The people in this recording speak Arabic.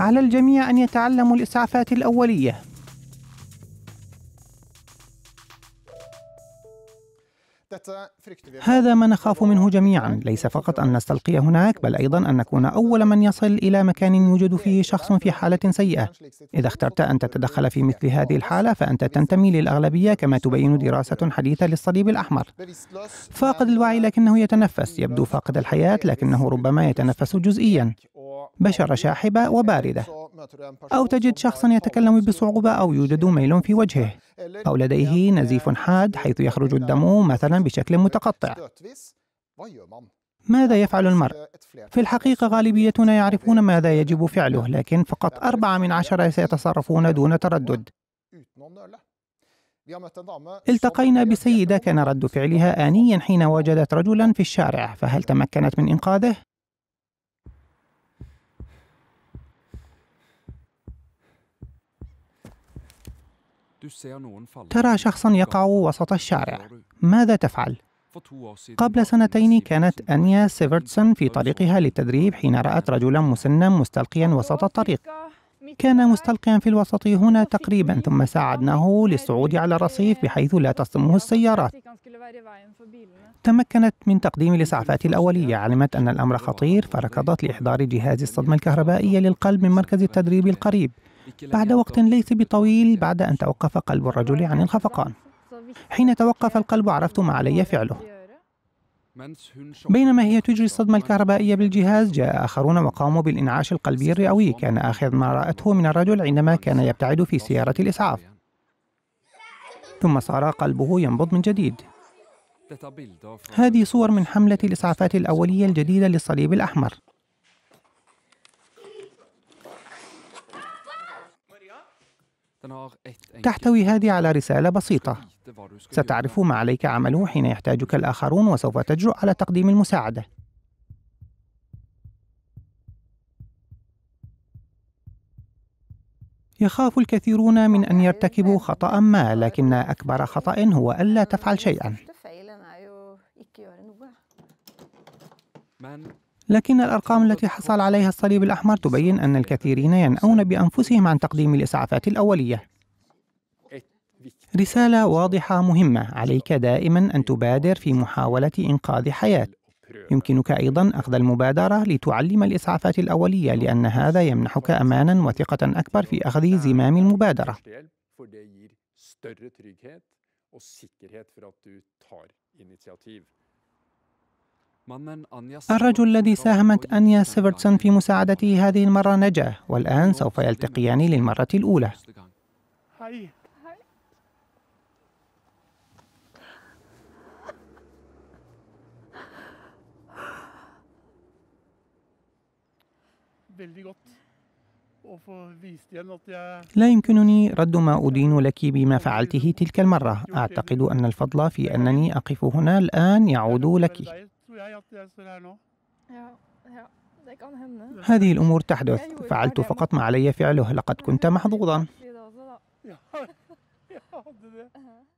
على الجميع أن يتعلموا الإسعافات الأولية هذا ما نخاف منه جميعا ليس فقط أن نستلقي هناك بل أيضا أن نكون أول من يصل إلى مكان يوجد فيه شخص في حالة سيئة إذا اخترت أن تتدخل في مثل هذه الحالة فأنت تنتمي للأغلبية كما تبين دراسة حديثة للصليب الأحمر فاقد الوعي لكنه يتنفس يبدو فاقد الحياة لكنه ربما يتنفس جزئيا بشرة شاحبة وباردة أو تجد شخصا يتكلم بصعوبة أو يوجد ميل في وجهه أو لديه نزيف حاد حيث يخرج الدم مثلا بشكل متقطع ماذا يفعل المرء؟ في الحقيقة غالبيتنا يعرفون ماذا يجب فعله لكن فقط أربعة من عشرة سيتصرفون دون تردد التقينا بسيدة كان رد فعلها آنيا حين وجدت رجلا في الشارع فهل تمكنت من إنقاذه؟ ترى شخصا يقع وسط الشارع ماذا تفعل؟ قبل سنتين كانت أنيا سيفرتسون في طريقها للتدريب حين رأت رجلا مسنا مستلقيا وسط الطريق كان مستلقيا في الوسط هنا تقريبا ثم ساعدناه للصعود على الرصيف بحيث لا تصدمه السيارات تمكنت من تقديم الإسعافات الأولية علمت أن الأمر خطير فركضت لإحضار جهاز الصدمة الكهربائية للقلب من مركز التدريب القريب بعد وقت ليس بطويل بعد أن توقف قلب الرجل عن الخفقان حين توقف القلب عرفت ما علي فعله بينما هي تجري الصدمة الكهربائية بالجهاز جاء آخرون وقاموا بالإنعاش القلبي الرئوي كان آخر ما رأته من الرجل عندما كان يبتعد في سيارة الإسعاف ثم صار قلبه ينبض من جديد هذه صور من حملة الإسعافات الأولية الجديدة للصليب الأحمر تحتوي هذه على رسالة بسيطة ستعرف ما عليك عمله حين يحتاجك الآخرون وسوف تجرؤ على تقديم المساعدة يخاف الكثيرون من أن يرتكبوا خطأ ما لكن أكبر خطأ هو ألا تفعل شيئا لكن الأرقام التي حصل عليها الصليب الأحمر تبين أن الكثيرين ينأون بأنفسهم عن تقديم الإسعافات الأولية رسالة واضحة مهمة عليك دائما أن تبادر في محاولة إنقاذ حياة يمكنك أيضا أخذ المبادرة لتعلم الإسعافات الأولية لأن هذا يمنحك أمانا وثقة أكبر في أخذ زمام المبادرة الرجل الذي ساهمت أنيا سيفرتسون في مساعدته هذه المرة نجا والآن سوف يلتقيان للمرة الأولى لا يمكنني رد ما أدين لك بما فعلته تلك المرة أعتقد أن الفضل في أنني أقف هنا الآن يعود لك هذه الأمور تحدث أيوة، فعلت فقط ما علي فعله لقد كنت محظوظا